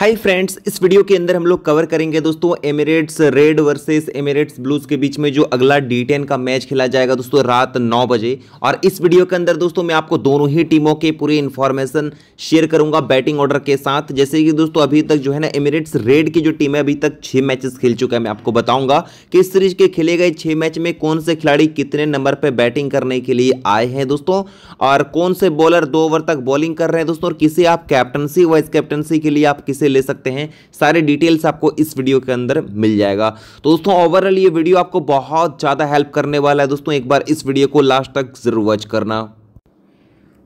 hi friends इस video के अंदर हम लोग कवर करेंगे दोस्तों Emirates red versus Emirates blues के बीच में जो अगला डी टेन का मैच खेला जाएगा दोस्तों रात नौ बजे और इस वीडियो के अंदर दोस्तों मैं आपको दोनों ही टीमों के पूरी इन्फॉर्मेशन शेयर करूंगा बैटिंग ऑर्डर के साथ जैसे कि दोस्तों अभी तक जो है ना एमिरेट्स रेड की जो टीम है अभी तक छः मैचेस खेल चुका है मैं आपको बताऊंगा कि इस सीरीज के खेले गए छः मैच में कौन से खिलाड़ी कितने नंबर पर बैटिंग करने के लिए आए हैं दोस्तों और कौन से बॉलर दो ओवर तक बॉलिंग कर रहे हैं दोस्तों और किसे आप कैप्टनसी वाइस कैप्टनसी के लिए आप किसे ले सकते हैं सारे डिटेल्स आपको इस वीडियो के अंदर मिल जाएगा तो दोस्तों ओवरऑल ये वीडियो आपको बहुत ज़्यादा हेल्प करने वाला है दोस्तों एक बार इस वीडियो को लास्ट तक जरूर वॉच करना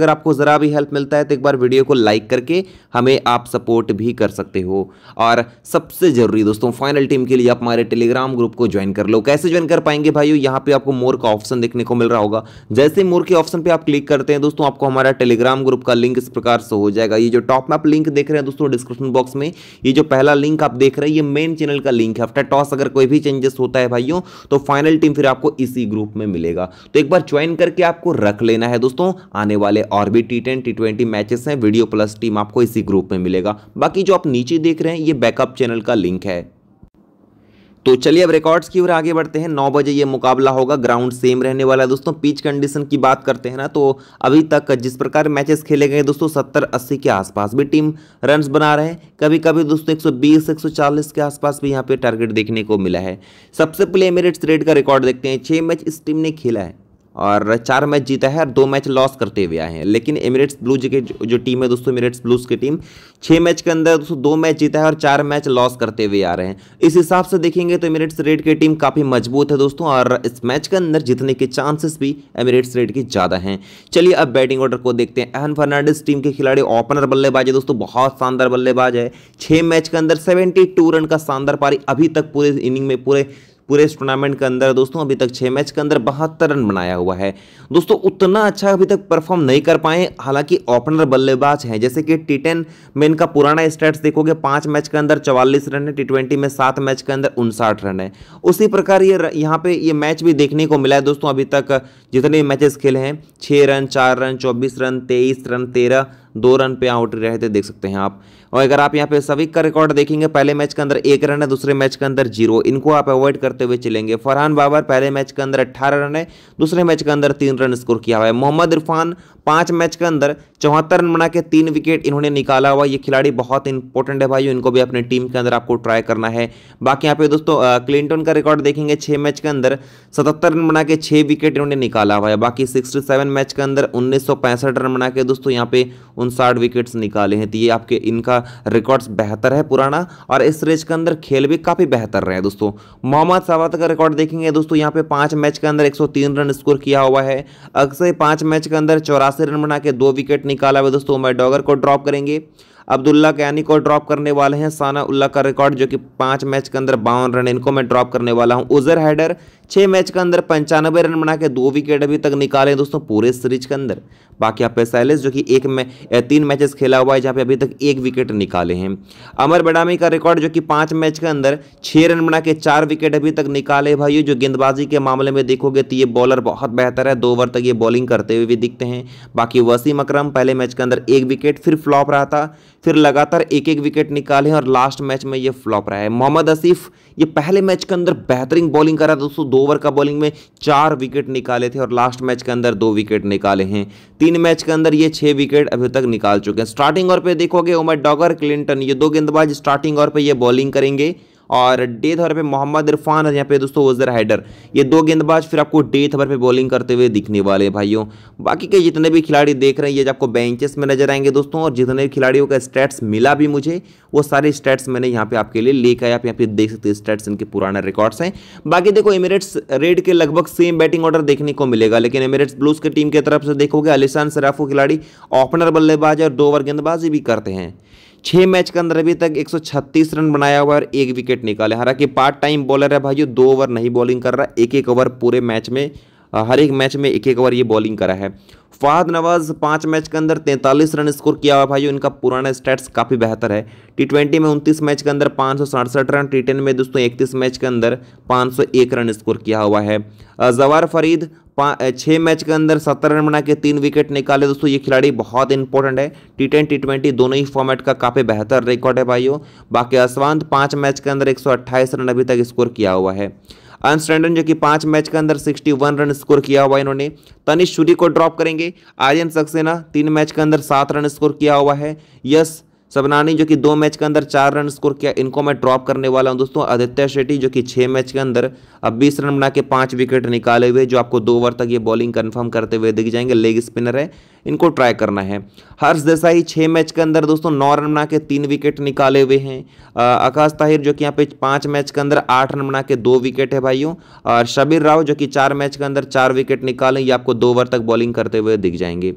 अगर आपको ज़रा भी हेल्प मिलता है तो एक बार वीडियो को लाइक करके हमें आप सपोर्ट भी कर सकते हो और सबसे ज़रूरी दोस्तों फाइनल टीम के लिए आप हमारे टेलीग्राम ग्रुप को ज्वाइन कर लो कैसे ज्वाइन कर पाएंगे भाइयों यहाँ पे आपको मोर का ऑप्शन देखने को मिल रहा होगा जैसे मोर के ऑप्शन पर आप क्लिक करते हैं दोस्तों आपको हमारा टेलीग्राम ग्रुप का लिंक इस प्रकार से हो जाएगा ये जो टॉप मैप लिंक देख रहे हैं दोस्तों डिस्क्रिप्शन बॉक्स में ये जो पहला लिंक आप देख रहे हैं ये मेन चैनल का लिंक है आफ्टर टॉस अगर कोई भी चेंजेस होता है भाइयों तो फाइनल टीम फिर आपको इसी ग्रुप में मिलेगा तो एक बार ज्वाइन करके आपको रख लेना है दोस्तों आने वाले और भी T ten T twenty matches हैं वीडियो प्लस टीम आपको इसी ग्रुप में मिलेगा बाकी जो आप नीचे देख रहे हैं ये बैकअप चैनल का लिंक है तो चलिए अब रिकॉर्ड्स की ओर आगे बढ़ते हैं नौ बजे ये मुकाबला होगा ग्राउंड सेम रहने वाला है दोस्तों पिच कंडीशन की बात करते हैं ना तो अभी तक जिस प्रकार मैचेस खेले गए दोस्तों सत्तर अस्सी के आसपास भी टीम रन्स बना रहे हैं कभी कभी दोस्तों 120 140 के आसपास भी यहाँ पे टारगेट देखने को मिला है सबसे पहले एमिरेट्स रेड का रिकॉर्ड देखते हैं छः मैच इस टीम ने खेला है और चार मैच जीता है और दो मैच लॉस करते हुए आए हैं लेकिन ब्लू ब्लूज की जो टीम है दोस्तों इमिरेट्स ब्लूज की टीम छः मैच के अंदर दोस्तों दो मैच जीता है और चार मैच लॉस करते हुए आ रहे हैं इस हिसाब से देखेंगे तो इमिरेट्स रेड की टीम काफ़ी मजबूत है दोस्तों और इस मैच के अंदर जीतने के चांसेस भी एमिरेट्स रेड के ज़्यादा हैं चलिए अब बैटिंग ऑर्डर को देखते हैं एहन फर्नांडिस टीम के खिलाड़ी ओपनर बल्लेबाज है दोस्तों बहुत शानदार बल्लेबाज है छः मैच के अंदर सेवेंटी रन का शानदार पारी अभी तक पूरे इनिंग में पूरे पूरे इस टूर्नामेंट के अंदर दोस्तों अभी तक छः मैच के अंदर बहत्तर रन बनाया हुआ है दोस्तों उतना अच्छा अभी तक परफॉर्म नहीं कर पाए हालांकि ओपनर बल्लेबाज हैं जैसे कि टी टेन में इनका पुराना स्टेट्स देखोगे पाँच मैच के अंदर चवालीस रन है टी ट्वेंटी में सात मैच के अंदर उनसाठ रन है उसी प्रकार ये यहाँ पे ये मैच भी देखने को मिला है दोस्तों अभी तक जितने मैचेस खेले हैं छः रन चार रन चौबीस रन तेईस रन तेरह दो रन पे आउट रहे थे देख सकते हैं आप और अगर आप यहाँ पे सविक का रिकॉर्ड देखेंगे पहले मैच के अंदर एक रन है दूसरे मैच के अंदर जीरो इनको आप अवॉइड करते हुए चलेंगे फरहान बाबर पहले मैच के अंदर अट्ठारह रन है दूसरे मैच के अंदर तीन रन स्कोर किया हुआ है मोहम्मद इरफान पांच मैच के अंदर चौहत्तर रन बना के तीन विकेट इन्होंने निकाला हुआ ये खिलाड़ी बहुत इंपॉर्टेंट है भाई इनको भी अपने टीम के अंदर आपको ट्राई करना है बाकी यहाँ पे दोस्तों क्लिंटन का रिकॉर्ड देखेंगे छः मैच के अंदर सतहत्तर रन बना के छः विकेट इन्होंने निकाला हुआ है बाकी सिक्सटी सेवन मैच के अंदर उन्नीस रन बना के दोस्तों यहाँ पे उनसाठ विकेट्स निकाले हैं तो ये आपके इनका रिकॉर्ड्स बेहतर है पुराना और इस रेज के अंदर खेल भी काफ़ी बेहतर रहे दोस्तों मोहम्मद सावत का रिकॉर्ड देखेंगे दोस्तों यहाँ पे पाँच मैच के अंदर एक रन स्कोर किया हुआ है अक्सर पाँच मैच के अंदर चौरासी सतासी रन बना के दो विकेट निकाला हुआ दोस्तों उमर डॉगर को ड्रॉप करेंगे अब्दुल्ला कैनी को ड्रॉप करने वाले हैं साना उल्ला का रिकॉर्ड जो कि पाँच मैच के अंदर बावन रन इनको मैं ड्रॉप करने वाला हूँ उजर हैडर छः मैच के अंदर पंचानवे रन बना के दो विकेट अभी तक निकाले दोस्तों पूरे सीरीज के अंदर बाकी आप सैलेस जो कि एक में तीन मैचेस खेला हुआ है जहाँ पे अभी तक एक विकेट निकाले हैं अमर बडामी का रिकॉर्ड जो कि पाँच मैच के अंदर छः रन बना के चार विकेट अभी तक निकाले भाई जो गेंदबाजी के मामले में देखोगे तो ये बॉलर बहुत बेहतर है दो ओवर तक ये बॉलिंग करते हुए भी दिखते हैं बाकी वसीम अक्रम पहले मैच के अंदर एक विकेट फिर फ्लॉप रहा था फिर लगातार एक एक विकेट निकाले और लास्ट मैच में ये फ्लॉप रहा है मोहम्मद आसिफ ये पहले मैच के अंदर बेहतरीन बॉलिंग कर रहा था दोस्तों दो ओवर का बॉलिंग में चार विकेट निकाले थे और लास्ट मैच के अंदर दो विकेट निकाले हैं तीन मैच के अंदर ये छह विकेट अभी तक निकाल चुके हैं स्टार्टिंग ओवर पे देखोगे उमर डॉगर क्लिंटन ये दो गेंदबाज स्टार्टिंग ओवर पे ये बॉलिंग करेंगे और डेथ ओवर पे मोहम्मद इरफान और यहाँ पे दोस्तों वजर हैडर ये दो गेंदबाज फिर आपको डेथ ओवर पे बॉलिंग करते हुए दिखने वाले हैं भाइयों बाकी के जितने भी खिलाड़ी देख रहे हैं ये आपको बेंचेस में नजर आएंगे दोस्तों और जितने भी खिलाड़ियों का स्टैट्स मिला भी मुझे वो सारे स्टैट्स मैंने यहाँ पे आपके लिए लेकर आया आप यहाँ पे देख सकते हैं स्टैट्स इनके पुराने रिकॉर्ड्स हैं बाकी देखो इमिरेट्स रेड के लगभग सेम बैटिंग ऑर्डर देखने को मिलेगा लेकिन इमिरेट्स ब्लूज की टीम की तरफ से देखोगे अलिसान सराफो खिलाड़ी ओपनर बल्लेबाज और दो ओवर गेंदबाजी भी करते हैं छः मैच के अंदर अभी तक 136 रन बनाया हुआ है और एक विकेट निकाले हालांकि पार्ट टाइम बॉलर है भाइयों दो ओवर नहीं बॉलिंग कर रहा एक एक ओवर पूरे मैच में हर एक मैच में एक एक ओवर ये बॉलिंग करा है फहद नवाज पाँच मैच के अंदर तैंतालीस रन स्कोर किया हुआ भाई इनका पुराना स्टेट्स काफ़ी बेहतर है टी ट्वेंटी में उनतीस मैच के अंदर पाँच रन टी टेन में दोस्तों इकतीस मैच के अंदर पाँच रन स्कोर किया हुआ है जवार फरीद छः मैच के अंदर सत्तर रन बना के तीन विकेट निकाले दोस्तों ये खिलाड़ी बहुत इंपॉर्टेंट है टी टेन टी ट्वेंटी दोनों ही फॉर्मेट का काफ़ी बेहतर रिकॉर्ड है भाइयों बाकी असवांत पाँच मैच के अंदर एक रन अभी तक स्कोर किया हुआ है अंश टंडन जो कि पांच मैच के अंदर 61 रन स्कोर किया हुआ इन्होंने तनिष सूरी को ड्रॉप करेंगे आर्यन सक्सेना तीन मैच के अंदर सात रन स्कोर किया हुआ है यस सबनानी जो कि दो मैच के अंदर चार रन स्कोर किया इनको मैं ड्रॉप करने वाला हूं दोस्तों आदित्य शेट्टी जो कि छः मैच के अंदर अब बीस रन बना के पाँच विकेट निकाले हुए जो आपको दो ओवर तक ये बॉलिंग कंफर्म करते हुए दिख जाएंगे लेग स्पिनर है इनको ट्राई करना है हर्ष देसाई छः मैच के अंदर दोस्तों नौ रन बना के तीन विकेट निकाले हुए हैं आकाश ताहिर जो कि यहाँ पे पाँच मैच के अंदर आठ रन बना के दो विकेट है भाइयों और शबीर राव जो कि चार मैच के अंदर चार विकेट निकालें ये आपको दो ओवर तक बॉलिंग करते हुए दिख जाएंगे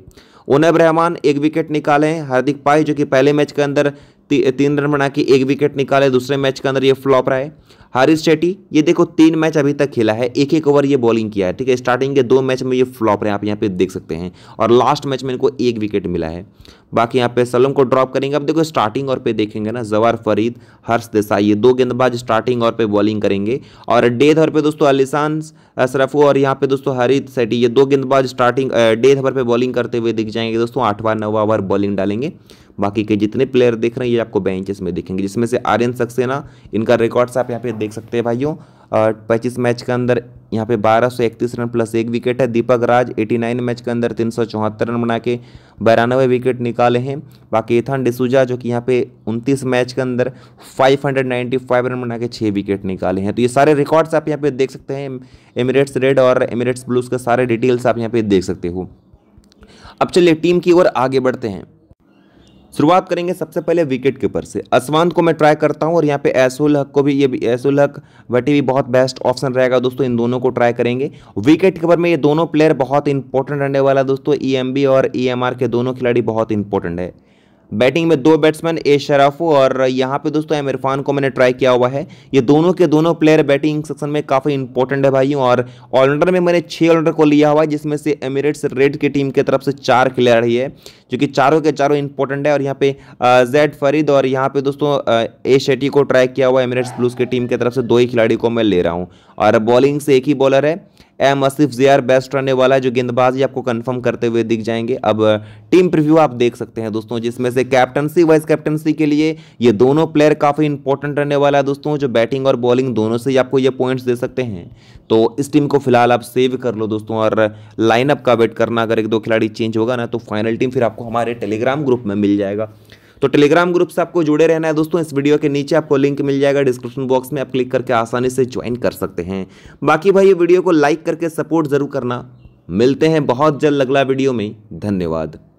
उनैब रहमान एक विकेट निकाले हार्दिक पाई जो कि पहले मैच के अंदर ती, तीन रन बना के एक विकेट निकाले दूसरे मैच के अंदर ये फ्लॉप रहा है हारिस चेटी ये देखो तीन मैच अभी तक खेला है एक एक ओवर ये बॉलिंग किया है ठीक है स्टार्टिंग के दो मैच में ये फ्लॉप रहे हैं आप यहाँ पे देख सकते हैं और लास्ट मैच में इनको एक विकेट मिला है बाकी यहाँ पे सलम को ड्रॉप करेंगे अब देखो स्टार्टिंग और पे देखेंगे ना जवार फरीद हर्ष देसाई ये दो गेंदबाज स्टार्टिंग और पे बॉलिंग करेंगे और डे धर पे दोस्तों अलीसान अशरफ और यहाँ पे दोस्तों हरीत सेटी ये दो गेंदबाज स्टार्टिंग डे धर पे बॉलिंग करते हुए दिख जाएंगे दोस्तों आठवां नवा ओवर बॉलिंग डालेंगे बाकी के जितने प्लेयर देख रहे हैं ये आपको बेंचेस में दिखेंगे जिसमें से आर्यन सक्सेना इनका रिकॉर्ड्स आप यहाँ पे देख सकते हैं भाइयों पच्चीस मैच के अंदर यहाँ पे 1231 रन प्लस एक विकेट है दीपक राज 89 मैच के अंदर तीन रन बना के बयानवे विकेट निकाले हैं बाकी एथन डिसूजा जो कि यहाँ पे 29 मैच के अंदर 595 रन बना के छः विकेट निकाले हैं तो ये सारे रिकॉर्ड्स आप यहाँ पे देख सकते हैं एमिरेट्स रेड और एमिरेट्स ब्लूज का सारे डिटेल्स आप यहाँ पे देख सकते हो अब चलिए टीम की ओर आगे बढ़ते हैं शुरुआत करेंगे सबसे पहले विकेट कीपर से असवांत को मैं ट्राई करता हूँ और यहाँ पे ऐसुल हक को भी ये ऐसुल हक वटी भी बहुत बेस्ट ऑप्शन रहेगा दोस्तों इन दोनों को ट्राई करेंगे विकेट कीपर में ये दोनों प्लेयर बहुत इंपॉर्टेंट रहने वाला दोस्तों ई e और ई e के दोनों खिलाड़ी बहुत इंपॉर्टेंट है बैटिंग में दो बैट्समैन ए शराफू और यहाँ पे दोस्तों एम इरफान को मैंने ट्राई किया हुआ है ये दोनों के दोनों प्लेयर बैटिंग सेक्शन में काफ़ी इंपॉर्टेंट है भाइयों और ऑलराउंडर में मैंने छः ऑलराउंडर को लिया हुआ है जिसमें से एमिरेट्स रेड की टीम की तरफ से चार खिलाड़ी है जो कि चारों के चारों इंपॉर्टेंट है और यहाँ पे जैड फरीद और यहाँ पे दोस्तों ए शेटी को ट्राई किया हुआ एमिरेट्स ब्लूज की टीम की तरफ से दो ही खिलाड़ी को मैं ले रहा हूँ और बॉलिंग से एक ही बॉलर है एम आसिफ जियार बेस्ट रहने वाला है जो गेंदबाजी आपको कंफर्म करते हुए दिख जाएंगे अब टीम प्रिव्यू आप देख सकते हैं दोस्तों जिसमें से कैप्टनसी वाइस कैप्टनसी के लिए ये दोनों प्लेयर काफ़ी इंपॉर्टेंट रहने वाला है दोस्तों जो बैटिंग और बॉलिंग दोनों से ही आपको ये पॉइंट्स दे सकते हैं तो इस टीम को फिलहाल आप सेव कर लो दोस्तों और लाइनअप का वेट करना अगर एक दो खिलाड़ी चेंज होगा ना तो फाइनल टीम फिर आपको हमारे टेलीग्राम ग्रुप में मिल जाएगा तो टेलीग्राम ग्रुप से आपको जुड़े रहना है दोस्तों इस वीडियो के नीचे आपको लिंक मिल जाएगा डिस्क्रिप्शन बॉक्स में आप क्लिक करके आसानी से ज्वाइन कर सकते हैं बाकी भाई ये वीडियो को लाइक करके सपोर्ट ज़रूर करना मिलते हैं बहुत जल्द अगला वीडियो में धन्यवाद